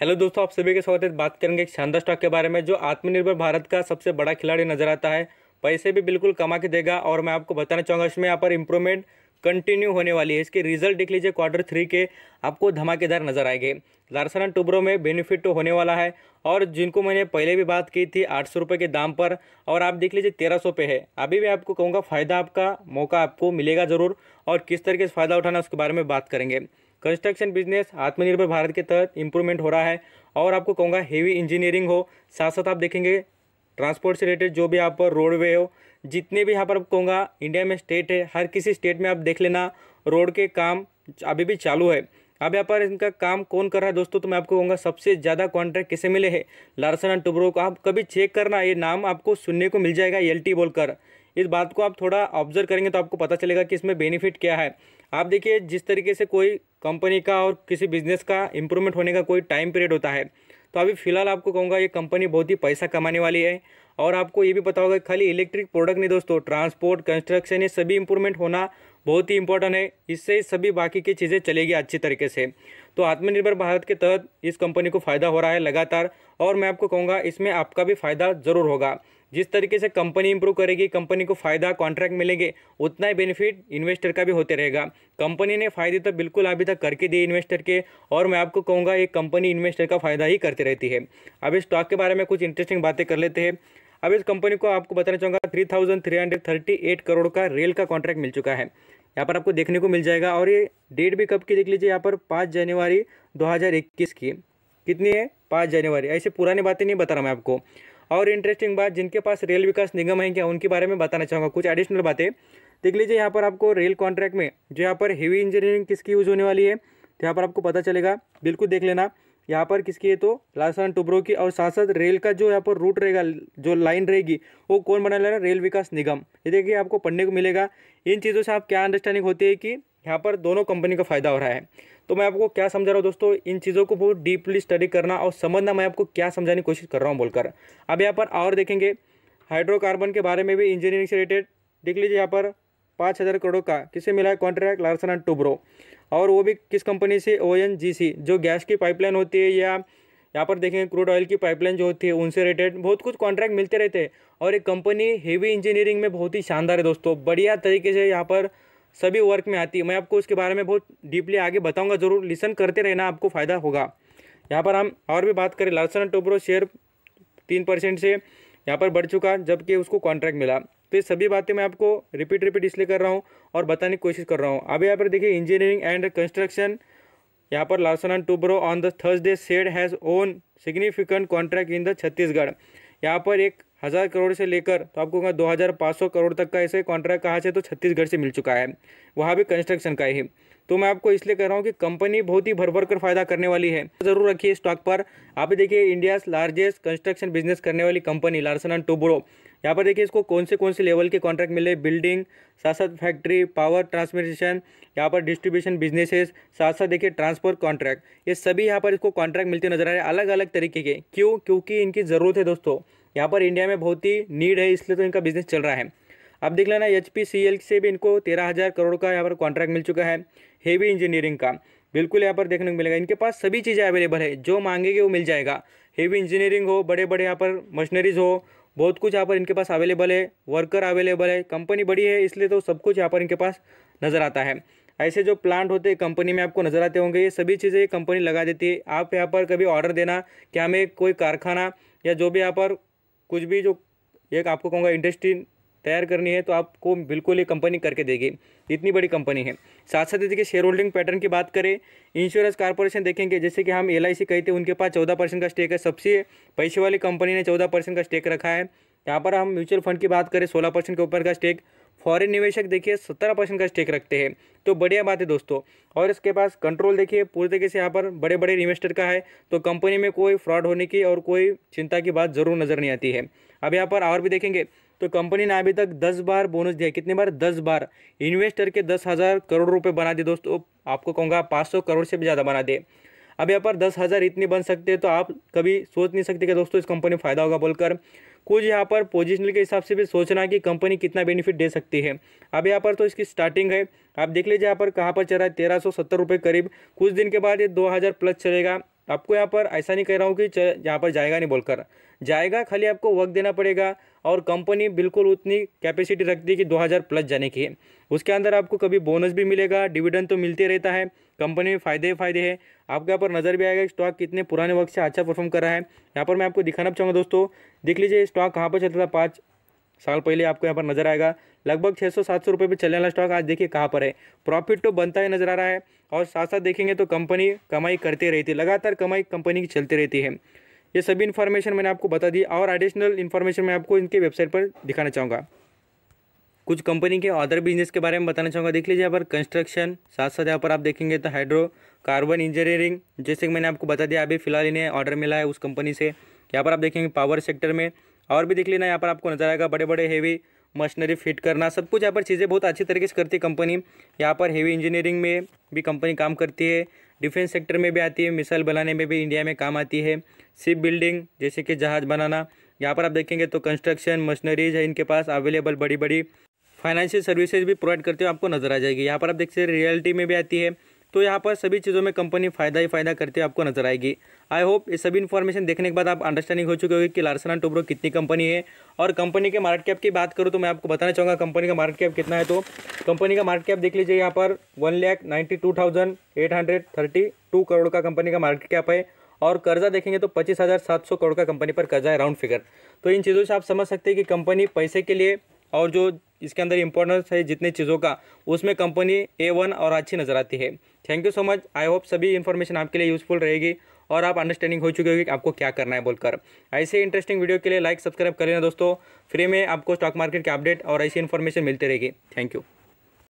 hello दोस्तों आप सभी के स्वागत है बात करेंगे एक शानदार स्टॉक के बारे में जो आत्मनिर्भर भारत का सबसे बड़ा खिलाड़ी नजर आता है पैसे भी बिल्कुल कमा के देगा और मैं आपको बताना चाहूँगा इसमें यहाँ पर इंप्रूवमेंट कंटिन्यू होने वाली है इसके रिजल्ट देख लीजिए क्वार्टर थ्री के आपको धमाकेदार नजर आएंगे लार्सन एंड टुब्रो में बेनिफिट तो होने वाला है और जिनको मैंने पहले भी बात की थी आठ सौ के दाम पर और आप देख लीजिए तेरह सौ पे है अभी भी आपको कहूँगा फ़ायदा आपका मौका आपको मिलेगा ज़रूर और किस तरीके से फ़ायदा उठाना उसके बारे में बात करेंगे कंस्ट्रक्शन बिजनेस आत्मनिर्भर भारत के तहत इम्प्रूवमेंट हो रहा है और आपको कहूँगा हेवी इंजीनियरिंग हो साथ साथ आप देखेंगे ट्रांसपोर्ट से रिलेटेड जो भी यहाँ पर रोडवे हो जितने भी यहाँ पर आपको कहूँगा इंडिया में स्टेट है हर किसी स्टेट में आप देख लेना रोड के काम अभी भी चालू है अब यहाँ पर इनका काम कौन कर रहा है दोस्तों तो मैं आपको कहूँगा सबसे ज़्यादा कॉन्ट्रैक्ट किसे मिले हैं लार्सन एंड टुब्रो को आप कभी चेक करना ये नाम आपको सुनने को मिल जाएगा एल बोलकर इस बात को आप थोड़ा ऑब्जर्व करेंगे तो आपको पता चलेगा कि इसमें बेनिफिट क्या है आप देखिए जिस तरीके से कोई कंपनी का और किसी बिजनेस का इम्प्रूवमेंट होने का कोई टाइम पीरियड होता है तो अभी फ़िलहाल आपको कहूँगा ये कंपनी बहुत ही पैसा कमाने वाली है और आपको ये भी पता होगा खाली इलेक्ट्रिक प्रोडक्ट नहीं दोस्तों ट्रांसपोर्ट कंस्ट्रक्शन ये सभी इम्प्रूवमेंट होना बहुत ही इंपॉर्टेंट है इससे सभी बाकी की चीज़ें चलेगी अच्छी तरीके से तो आत्मनिर्भर भारत के तहत इस कंपनी को फ़ायदा हो रहा है लगातार और मैं आपको कहूँगा इसमें आपका भी फ़ायदा ज़रूर होगा जिस तरीके से कंपनी इंप्रूव करेगी कंपनी को फ़ायदा कॉन्ट्रैक्ट मिलेंगे उतना ही बेनिफिट इन्वेस्टर का भी होते रहेगा कंपनी ने फ़ायदे तो बिल्कुल अभी तक करके दिए इन्वेस्टर के और मैं आपको कहूँगा ये कंपनी इन्वेस्टर का फ़ायदा ही करती रहती है अब इस स्टॉक के बारे में कुछ इंटरेस्टिंग बातें कर लेते हैं अब इस कंपनी को आपको बताना चाहूँगा three thousand three hundred thirty eight crore का रेल का कॉन्ट्रैक्ट मिल चुका है यहाँ पर आपको देखने को मिल जाएगा और ये डेट भी कब की देख लीजिए यहाँ पर पाँच जनवरी दो हज़ार इक्कीस की कितनी है पाँच जनवरी ऐसे पुरानी बातें नहीं बता रहा मैं आपको और इंटरेस्टिंग बात जिनके पास रेल विकास निगम है क्या उनके बारे में बताना चाहूँगा कुछ एडिशनल बातें देख लीजिए यहाँ पर आपको रेल कॉन्ट्रैक्ट में जो यहाँ पर हेवी इंजीनियरिंग किसकी यूज़ होने वाली है तो यहाँ पर आपको पता चलेगा बिल्कुल देख लेना यहाँ पर किसकी है तो लालसन टुबरों की और साथ साथ रेल का जो यहाँ पर रूट रहेगा जो लाइन रहेगी वो कौन बना ले रहा है रेल विकास निगम ये देखिए आपको पढ़ने को मिलेगा इन चीज़ों से आप क्या अंडरस्टैंडिंग होती है कि यहाँ पर दोनों कंपनी का फ़ायदा हो रहा है तो मैं आपको क्या समझा रहा हूँ दोस्तों इन चीज़ों को बहुत डीपली स्टडी करना और समझना मैं आपको क्या समझाने की कोशिश कर रहा हूँ बोलकर अब यहाँ पर और देखेंगे हाइड्रोकार्बन के बारे में भी इंजीनियरिंग से रिलेटेड देख लीजिए यहाँ पर पाँच हज़ार करोड़ का किसे मिला है कॉन्ट्रैक्ट लार्सन एंड टूब्रो और वो भी किस कंपनी से ओ जो गैस की पाइपलाइन होती है या यहाँ पर देखेंगे क्रूड ऑयल की पाइपलाइन जो होती है उनसे रिलेटेड बहुत कुछ कॉन्ट्रैक्ट मिलते रहते हैं और एक कंपनी हेवी इंजीनियरिंग में बहुत ही शानदार है दोस्तों बढ़िया तरीके से यहाँ पर सभी वर्क में आती है मैं आपको उसके बारे में बहुत डीपली आगे बताऊँगा जरूर लिसन करते रहना आपको फ़ायदा होगा यहाँ पर हम और भी बात करें लार्सन टोब्रो शेयर तीन परसेंट से यहाँ पर बढ़ चुका जबकि उसको कॉन्ट्रैक्ट मिला तो ये सभी बातें मैं आपको रिपीट रिपीट इसलिए कर रहा हूँ और बताने की कोशिश कर रहा हूँ अब यहाँ पर देखिए इंजीनियरिंग एंड कंस्ट्रक्शन यहाँ पर Larsen and Toubro on the Thursday said has won significant contract in the Chhattisgarh यहाँ पर एक हज़ार करोड़ से लेकर तो आपको कहा दो हज़ार पाँच सौ करोड़ तक का ऐसे कॉन्ट्रैक्ट कहाँ से तो छत्तीसगढ़ से मिल चुका है वहाँ भी कंस्ट्रक्शन का ही तो मैं आपको इसलिए कह रहा हूँ कि कंपनी बहुत ही भर भर कर फायदा करने वाली है जरूर रखिए स्टॉक पर आप देखिए इंडिया लार्जेस्ट कंस्ट्रक्शन बिजनेस करने वाली कंपनी लार्सन एंड टोब्रो यहाँ पर देखिए इसको कौन से कौन से लेवल के कॉन्ट्रैक्ट मिले बिल्डिंग साथ साथ फैक्ट्री पावर ट्रांसमिशन यहाँ पर डिस्ट्रीब्यूशन बिजनेसेस साथ साथ देखिए ट्रांसपोर्ट कॉन्ट्रैक्ट ये सभी यहाँ पर इसको कॉन्ट्रैक्ट मिलते नजर आ रहे हैं अलग अलग तरीके के क्यों क्योंकि इनकी ज़रूरत है दोस्तों यहाँ पर इंडिया में बहुत ही नीड है इसलिए तो इनका बिजनेस चल रहा है अब देख लेना एच से भी इनको तेरह हज़ार करोड़ का यहाँ पर कॉन्ट्रैक्ट मिल चुका है हेवी इंजीनियरिंग का बिल्कुल यहाँ पर देखने को मिलेगा इनके पास सभी चीज़ें अवेलेबल है जो मांगेंगे वो मिल जाएगा हेवी इंजीनियरिंग हो बड़े बड़े यहाँ पर मशीनरीज हो बहुत कुछ यहाँ पर इनके पास अवेलेबल है वर्कर अवेलेबल है कंपनी बड़ी है इसलिए तो सब कुछ यहाँ पर इनके पास नज़र आता है ऐसे जो प्लांट होते हैं कंपनी में आपको नज़र आते होंगे ये सभी चीज़ें ये कंपनी लगा देती है आप यहाँ पर कभी ऑर्डर देना कि हमें कोई कारखाना या जो भी यहाँ पर कुछ भी जो एक आपको कहूँगा इंडस्ट्री तैयार करनी है तो आपको बिल्कुल ये कंपनी करके देगी इतनी बड़ी कंपनी है साथ साथ देखिए शेयर होल्डिंग पैटर्न की बात करें इंश्योरेंस कॉर्पोरेशन देखेंगे जैसे कि हम एल आई कही थे उनके पास चौदह परसेंट का स्टेक है सबसे पैसे वाली कंपनी ने चौदह परसेंट का स्टेक रखा है यहाँ पर हम म्यूचुअल फंड की बात करें सोलह परसेंट के ऊपर का स्टेक फॉरेन निवेशक देखिए सत्रह परसेंट का स्टेक रखते हैं तो बढ़िया बात है दोस्तों और इसके पास कंट्रोल देखिए पूरी तरीके से यहाँ पर बड़े बड़े इन्वेस्टर का है तो कंपनी में कोई फ्रॉड होने की और कोई चिंता की बात ज़रूर नज़र नहीं आती है अब यहाँ पर और भी देखेंगे तो कंपनी ने अभी तक दस बार बोनस दिया कितने बार दस बार इन्वेस्टर के दस हज़ार करोड़ रुपये बना दिए दोस्तों आपको कहूँगा पाँच सौ करोड़ से भी ज़्यादा बना दे अब यहाँ पर दस हज़ार इतने बन सकते हैं तो आप कभी सोच नहीं सकते कि दोस्तों इस कंपनी में फ़ायदा होगा बोलकर कुछ यहाँ पर पोजिशनल के हिसाब से भी सोचना कि कंपनी कितना बेनिफिट दे सकती है अब यहाँ पर तो इसकी स्टार्टिंग है आप देख लीजिए यहाँ पर कहाँ पर चल रहा है तेरह सौ सत्तर रुपये करीब कुछ दिन के बाद ये दो हज़ार प्लस चलेगा आपको यहाँ पर ऐसा नहीं कह रहा हूँ कि यहाँ पर जाएगा नहीं बोलकर जाएगा खाली आपको वक्त देना पड़ेगा और कंपनी बिल्कुल उतनी कैपेसिटी रखती है कि दो प्लस जाने की उसके अंदर आपको कभी बोनस भी मिलेगा डिविडेंड तो मिलते रहता है कंपनी में फ़ायदे फ़ायदे हैं आपके यहाँ पर नज़र भी आएगा स्टॉक कितने पुराने वक्त से अच्छा परफॉर्म कर रहा है यहाँ पर मैं आपको दिखाना चाहूँगा दोस्तों देख लीजिए स्टॉक कहाँ पर चलता था पाँच साल पहले आपको यहाँ पर नजर आएगा लगभग छः सौ सात सौ रुपये पर चलने वाला स्टॉक आज देखिए कहाँ पर है प्रॉफिट तो बनता ही नजर आ रहा है और साथ साथ देखेंगे तो कंपनी कमाई करती रहती है लगातार कमाई कंपनी की चलती रहती है ये सभी इन्फॉर्मेशन मैंने आपको बता दी और एडिशनल इन्फॉर्मेशन मैं आपको इनके वेबसाइट पर दिखाना चाहूँगा कुछ कंपनी के अदर बिजनेस के बारे में बताना चाहूँगा देख लीजिए यहाँ पर कंस्ट्रक्शन साथ साथ यहाँ पर आप देखेंगे तो हाइड्रो कार्बन इंजीनियरिंग जैसे कि मैंने आपको बता दिया अभी फिलहाल इन्हें ऑर्डर मिला है उस कंपनी से यहाँ पर आप देखेंगे पावर सेक्टर में और भी देख लेना यहाँ पर आपको नजर आएगा बड़े बड़े हेवी मशीनरी फिट करना सब कुछ यहाँ पर चीज़ें बहुत अच्छी तरीके से करती है कंपनी यहाँ पर हेवी इंजीनियरिंग में भी कंपनी काम करती है डिफेंस सेक्टर में भी आती है मिसाइल बनाने में भी इंडिया में काम आती है शिप बिल्डिंग जैसे कि जहाज़ बनाना यहाँ पर आप देखेंगे तो कंस्ट्रक्शन मशीनरीज है इनके पास अवेलेबल बड़ी बड़ी फाइनेंशियल सर्विसेज भी प्रोवाइड करते हुए आपको नजर आ जाएगी यहाँ पर आप देख सकते हैं रियलिटी में भी आती है तो यहाँ पर सभी चीज़ों में कंपनी फ़ायदा ही फायदा करते हुए आपको नजर आएगी आई होप ये सभी इन्फॉर्मेशन देखने के बाद आप अंडरस्टैंडिंग हो चुकी होगी कि लार्सन एंड टोब्रो कितनी कंपनी है और कंपनी के मार्केट कैप की बात करूँ तो मैं आपको बताना चाहूँगा कंपनी का मार्केट कैप कितना है तो कंपनी का मार्केट कैप देख लीजिए यहाँ पर one ninety two thousand eight hundred thirty two crore का कंपनी का मार्केट कैप है और कर्जा देखेंगे तो पच्चीस हज़ार सात सौ करोड़ का कंपनी पर कर्जा है राउंड फिगर तो इन चीज़ों से आप समझ सकते हैं कि कंपनी पैसे के लिए और जो इसके अंदर इंपॉर्टेंस है जितने चीज़ों का उसमें कंपनी ए वन और अच्छी नज़र आती है thank you so much I hope सभी इन्फॉर्मेशन आपके लिए यूज़फुल रहेगी और आप अंडरस्टैंडिंग हो चुकी होगी कि आपको क्या करना है बोलकर ऐसे इंटरेस्टिंग वीडियो के लिए लाइक सब्सक्राइब कर लेना दोस्तों फ्री में आपको स्टॉक मार्केट के अपडेट और ऐसी इन्फॉर्मेशन मिलती रहेगी थैंक यू